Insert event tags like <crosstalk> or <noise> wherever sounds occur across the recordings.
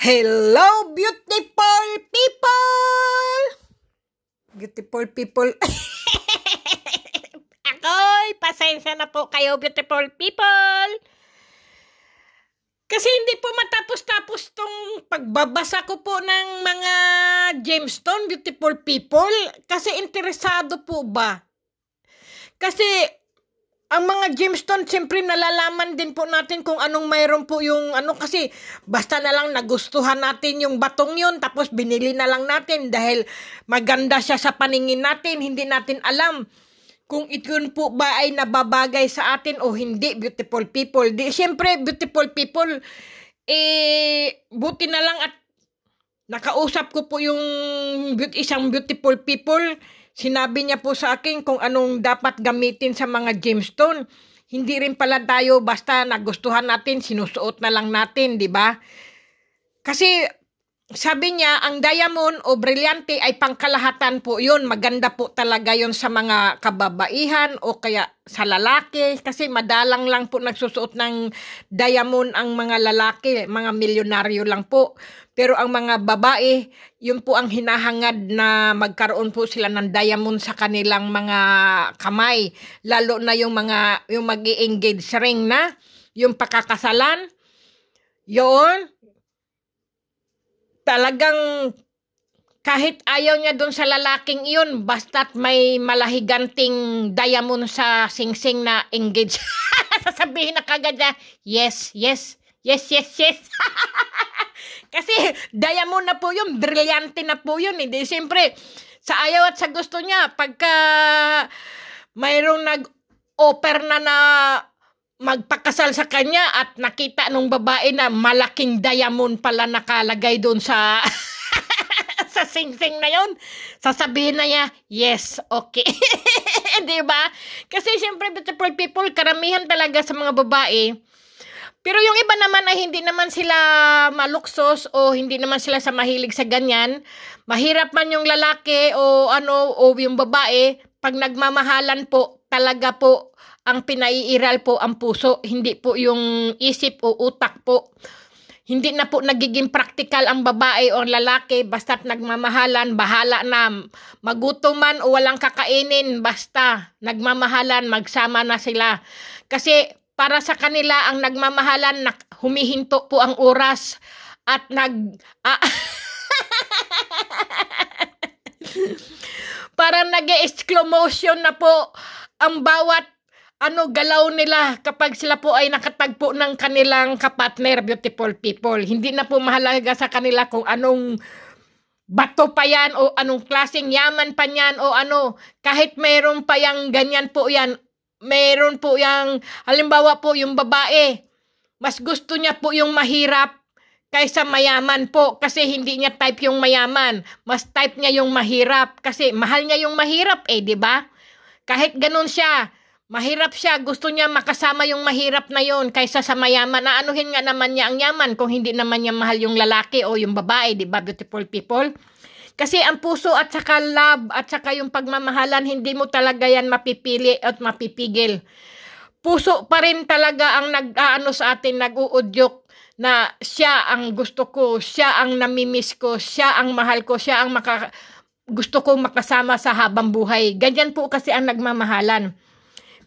Hello, beautiful people! Beautiful people. <laughs> Ako'y pasensya na po kayo, beautiful people. Kasi hindi po matapos-tapos tong pagbabasa ko po ng mga Jamestown, beautiful people. Kasi interesado po ba? Kasi ang mga gemstone, siyempre nalalaman din po natin kung anong mayroon po yung ano kasi basta na lang nagustuhan natin yung batong yun tapos binili na lang natin dahil maganda siya sa paningin natin, hindi natin alam kung ito po ba ay nababagay sa atin o hindi, beautiful people. Di, siyempre, beautiful people, eh, buti na lang at nakausap ko po yung isang beautiful people Sinabi niya po sa akin kung anong dapat gamitin sa mga gemstone. Hindi rin pala tayo basta nagustuhan natin, sinusuot na lang natin, di ba? Kasi sabi niya, ang diamond o brilyante ay pangkalahatan po yun. Maganda po talaga yun sa mga kababaihan o kaya sa lalaki. Kasi madalang lang po nagsusuot ng diamond ang mga lalaki. Mga milyonaryo lang po. Pero ang mga babae, yun po ang hinahangad na magkaroon po sila ng diamond sa kanilang mga kamay. Lalo na yung mga, yung mag i engage ring na, yung pakakasalan. Yun talagang kahit ayaw niya doon sa lalaking iyon, basta't may malahiganting diamond sa singsing -sing na engage. <laughs> Sasabihin na kagad niya, yes, yes, yes, yes, yes. <laughs> Kasi diamond na po yun, brilyante na po yun. Hindi, eh. siyempre, sa ayaw at sa gusto niya, pagka mayroong nag-offer na na magpakasal sa kanya at nakita nung babae na malaking diamond pala nakalagay doon sa <laughs> sa sing-sing na yon sasabihin na niya, yes, okay. <laughs> di ba? Kasi syempre, beautiful people, karamihan talaga sa mga babae, pero yung iba naman ay hindi naman sila maluksos o hindi naman sila sa mahilig sa ganyan. Mahirap man yung lalaki o ano o yung babae, pag nagmamahalan po, talaga po ang pinaiiral po ang puso, hindi po yung isip o utak po. Hindi na po nagiging practical ang babae o lalaki basta't nagmamahalan, bahala na. Magutuman o walang kakainin, basta nagmamahalan, magsama na sila. Kasi para sa kanila ang nagmamahalan, humihinto po ang oras at nag... Ah, <laughs> Parang nag-exclamation na po ang bawat ano galaw nila kapag sila po ay nakatagpo ng kanilang kapatner, beautiful people. Hindi na po mahalaga sa kanila kung anong bato pa yan o anong klaseng yaman pa yan o ano. Kahit meron pa yang ganyan po yan, meron po yang, halimbawa po yung babae, mas gusto niya po yung mahirap kaysa mayaman po kasi hindi niya type yung mayaman. Mas type niya yung mahirap kasi mahal niya yung mahirap eh, di ba? Kahit ganun siya, Mahirap siya. Gusto niya makasama yung mahirap na yon kaysa sa mayaman. Aanuhin nga naman niya ang yaman kung hindi naman niya mahal yung lalaki o yung babae, di ba, beautiful people? Kasi ang puso at saka love at saka yung pagmamahalan, hindi mo talaga yan mapipili at mapipigil. Puso pa rin talaga ang nag-aano sa atin, nag-uudyok na siya ang gusto ko, siya ang namimiss ko, siya ang mahal ko, siya ang maka, gusto kong makasama sa habang buhay. Ganyan po kasi ang nagmamahalan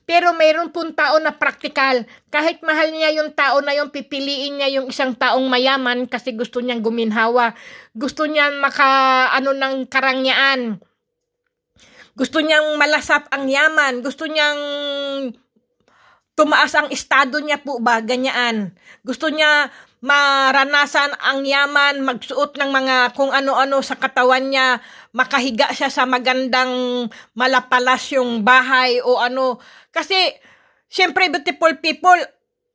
pero mayroon pong tao na praktikal. Kahit mahal niya yung tao na yung pipiliin niya yung isang taong mayaman kasi gusto niyang guminhawa. Gusto niyang maka ano ng karangyaan. Gusto niyang malasap ang yaman. Gusto niyang tumaas ang estado niya po ba, ganyan. Gusto niya maranasan ang yaman, magsuot ng mga kung ano-ano sa katawan niya, makahiga siya sa magandang malapalas yung bahay o ano. Kasi, syempre, beautiful people,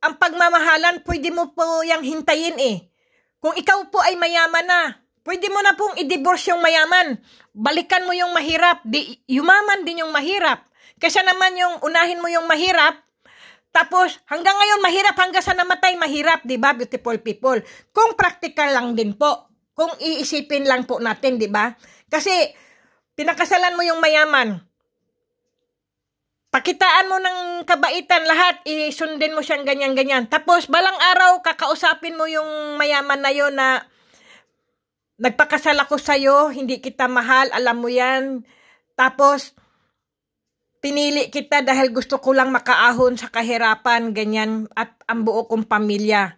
ang pagmamahalan, pwede mo po yung hintayin eh. Kung ikaw po ay mayaman na, pwede mo na pong i-divorce yung mayaman. Balikan mo yung mahirap. Di, yumaman din yung mahirap. Kasi naman yung unahin mo yung mahirap, tapos, hanggang ngayon, mahirap. Hanggang sa namatay, mahirap, di ba, beautiful people? Kung practical lang din po. Kung iisipin lang po natin, di ba? Kasi, pinakasalan mo yung mayaman. Pakitaan mo ng kabaitan lahat, isundin mo siyang ganyan-ganyan. Tapos, balang araw, kakausapin mo yung mayaman na yon na nagpakasal ako sa'yo, hindi kita mahal, alam mo yan. Tapos, pinili kita dahil gusto ko lang makaahon sa kahirapan, ganyan, at ang buo kong pamilya.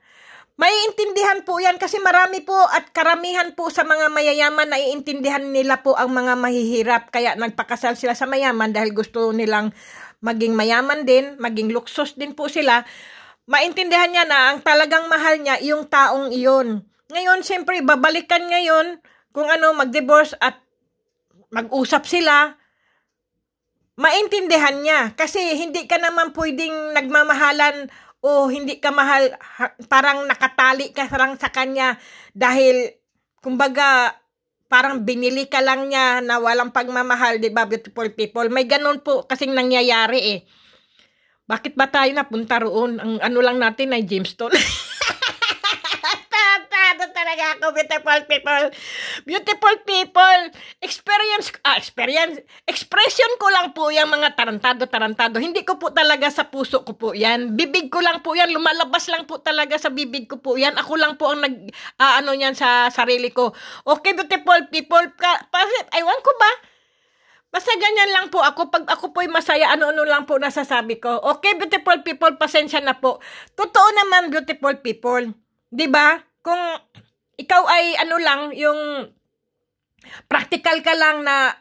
Maiintindihan po yan kasi marami po at karamihan po sa mga mayayaman naiintindihan nila po ang mga mahihirap. Kaya nagpakasal sila sa mayaman dahil gusto nilang maging mayaman din, maging luksos din po sila. Maintindihan niya na ang talagang mahal niya yung taong iyon. Ngayon, siyempre, babalikan ngayon kung ano, mag-divorce at mag-usap sila maintindihan niya kasi hindi ka naman pwedeng nagmamahalan o hindi ka mahal parang nakatali ka lang sa kanya dahil kumbaga parang binili ka lang niya na walang pagmamahal, 'di ba, beautiful people? May ganun po kasing nangyayari eh. Bakit ba tayo napunta roon? Ang ano lang natin ay gemstone. <laughs> talaga ako, beautiful people. Beautiful people, experience, ah, experience, expression ko lang po yung mga tarantado-tarantado. Hindi ko po talaga sa puso ko po yan. Bibig ko lang po yan, lumalabas lang po talaga sa bibig ko po yan. Ako lang po ang nag, ah, ano yan sa sarili ko. Okay, beautiful people, ka, aywan ko ba? Basta ganyan lang po ako. Pag ako po'y masaya, ano-ano lang po nasasabi ko. Okay, beautiful people, pasensya na po. Totoo naman, beautiful people. ba diba? Kung ikaw ay ano lang, yung practical ka lang na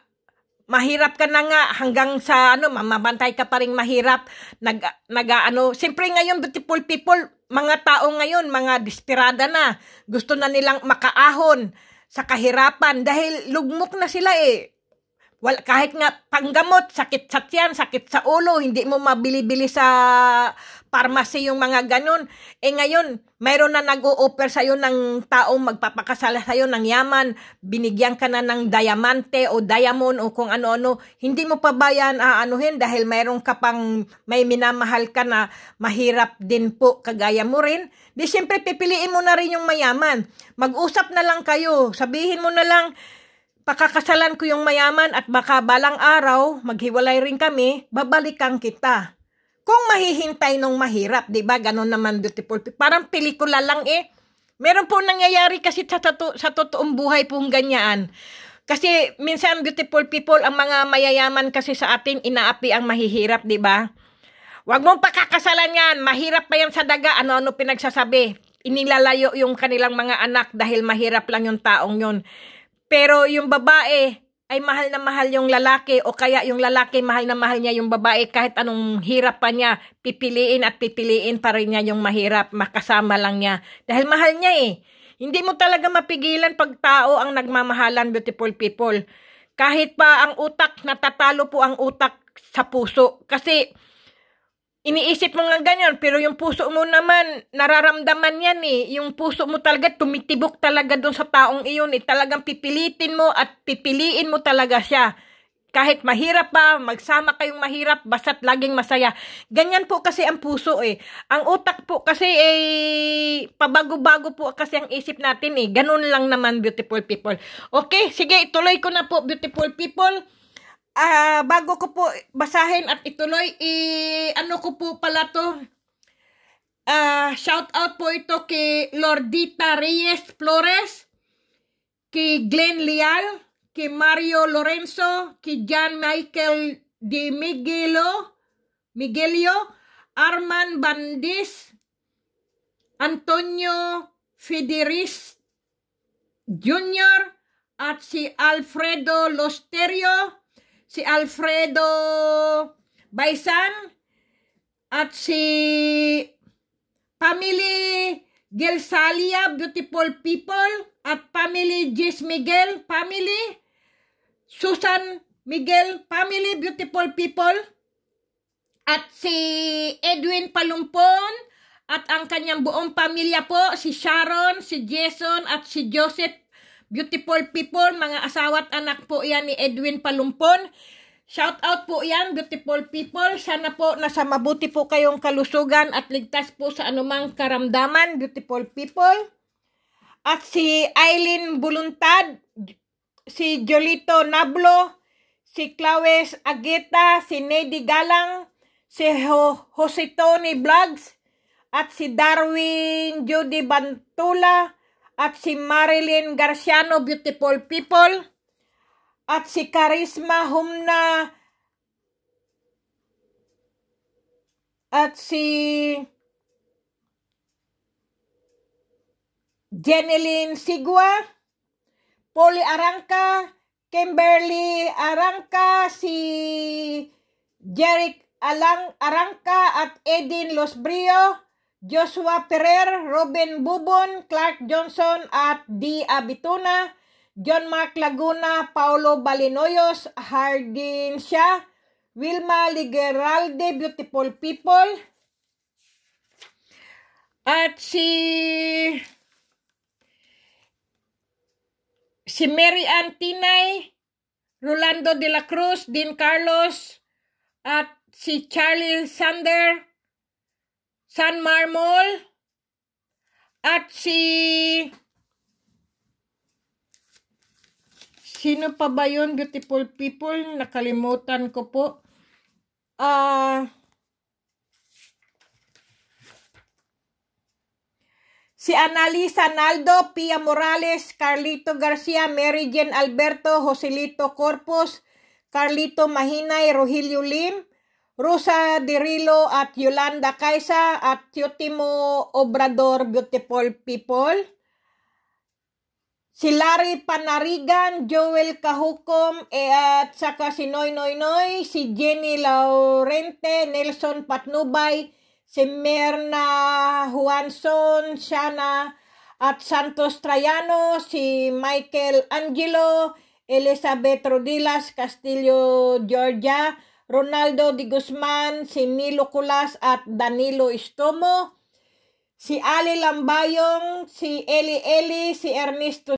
mahirap ka na nga hanggang sa ano mamabantay ka pa ring mahirap nag nag ano siyempre ngayon beautiful people mga tao ngayon mga desperada na gusto na nilang makaahon sa kahirapan dahil lugmok na sila eh Wal, kahit nga panggamot sakit sa tiyan sakit sa ulo hindi mo mabili-bili sa parmasi yung mga ganun. Eh ngayon, mayroon na nag-o-offer sa'yo ng taong magpapakasala sa'yo ng yaman, binigyan ka na ng diamante o diamond o kung ano-ano, hindi mo pa ba yan aanuhin dahil mayroon ka pang may minamahal ka na mahirap din po kagaya mo rin. Di siyempre pipiliin mo na rin yung mayaman. Mag-usap na lang kayo, sabihin mo na lang, pakakasalan ko yung mayaman at baka balang araw, maghiwalay rin kami, babalikan kita. Kung mahihintay nung mahirap, di ba? Ganon naman beautiful. Parang pelikula lang eh. Meron po nangyayari kasi sa, sa, sa totoong buhay pong ganyan. Kasi minsan beautiful people, ang mga mayayaman kasi sa atin, inaapi ang mahihirap, di ba? Huwag mong pakakasalan yan. Mahirap pa yan sa daga. Ano-ano pinagsasabi. Inilalayo yung kanilang mga anak dahil mahirap lang yung taong yun. Pero yung babae, ay mahal na mahal yung lalaki o kaya yung lalaki mahal na mahal niya yung babae kahit anong hirap pa niya, pipiliin at pipiliin pa rin niya yung mahirap, makasama lang niya. Dahil mahal niya eh. Hindi mo talaga mapigilan pag tao ang nagmamahalan, beautiful people. Kahit pa ang utak, natatalo po ang utak sa puso. Kasi iniisip mo nga ganyan, pero yung puso mo naman, nararamdaman yan eh. Yung puso mo talaga, tumitibok talaga doon sa taong iyon eh. Talagang pipilitin mo at pipiliin mo talaga siya. Kahit mahirap pa, magsama kayong mahirap, basta't laging masaya. Ganyan po kasi ang puso eh. Ang utak po kasi eh, pabago-bago po kasi ang isip natin eh. Ganun lang naman, beautiful people. Okay, sige, ituloy ko na po, beautiful people uh, bago ko po basahin at ituloy, i, ano ko po pala to, uh, shout out po ito kay Lordita Reyes Flores, kay Glenn Leal, kay Mario Lorenzo, kay John Michael Di Miguelo, Miguelio, Arman Bandis, Antonio Federis Jr., at si Alfredo Losterio, si Alfredo Baisan at si Family Gelsalia Beautiful People at Family Jess Miguel Family Susan Miguel Family Beautiful People at si Edwin Palumpon at ang kanyang buong pamilya po, si Sharon, si Jason at si Joseph Beautiful people, mga asawa at anak po yan ni Edwin Palumpon. Shout out po yan, beautiful people. Sana po nasa mabuti po kayong kalusugan at ligtas po sa anumang karamdaman, beautiful people. At si Eileen Buluntad, si Jolito Nablo, si Claves Ageta, si Nedy Galang, si Ho Jose Tony Vlogs, at si Darwin Judy Bantula, at si Marilyn Garciano Beautiful People at si Karisma Humna at si Jeneline Sigua, Polly Arangka, Kimberly Arangka, si Jeric Alang Arangka at Edin Losbrio Joshua Ferrer, Robin Bubon, Clark Johnson at D. Abituna, John Mark Laguna, Paolo Balinoyos, Hardin Siya, Wilma Ligeralde, Beautiful People, at si si Mary Ann Tinay, Rolando de la Cruz, Dean Carlos, at si Charlie Sander, San Marmol at si sino pa ba yun beautiful people nakalimutan ko po ah uh, Si Annalisa Naldo, Pia Morales, Carlito Garcia, Mary Jane Alberto, Joselito Corpus, Carlito Mahinay, Rogelio Lim, Rosa Derilo at Yolanda Kaisa at Yutimo Obrador Beautiful People. Si Larry Panarigan, Joel Kahukom, eh, at saka si Noy Noy Noy, si Jenny Laurente, Nelson Patnubay, si Merna Juanson, Shana at Santos Trayano, si Michael Angelo, Elizabeth Rodilas, Castillo, Georgia, Ronaldo de Guzman, si Nilo Culas at Danilo Estomo, si Ali Lambayong, si Eli Eli, si Ernesto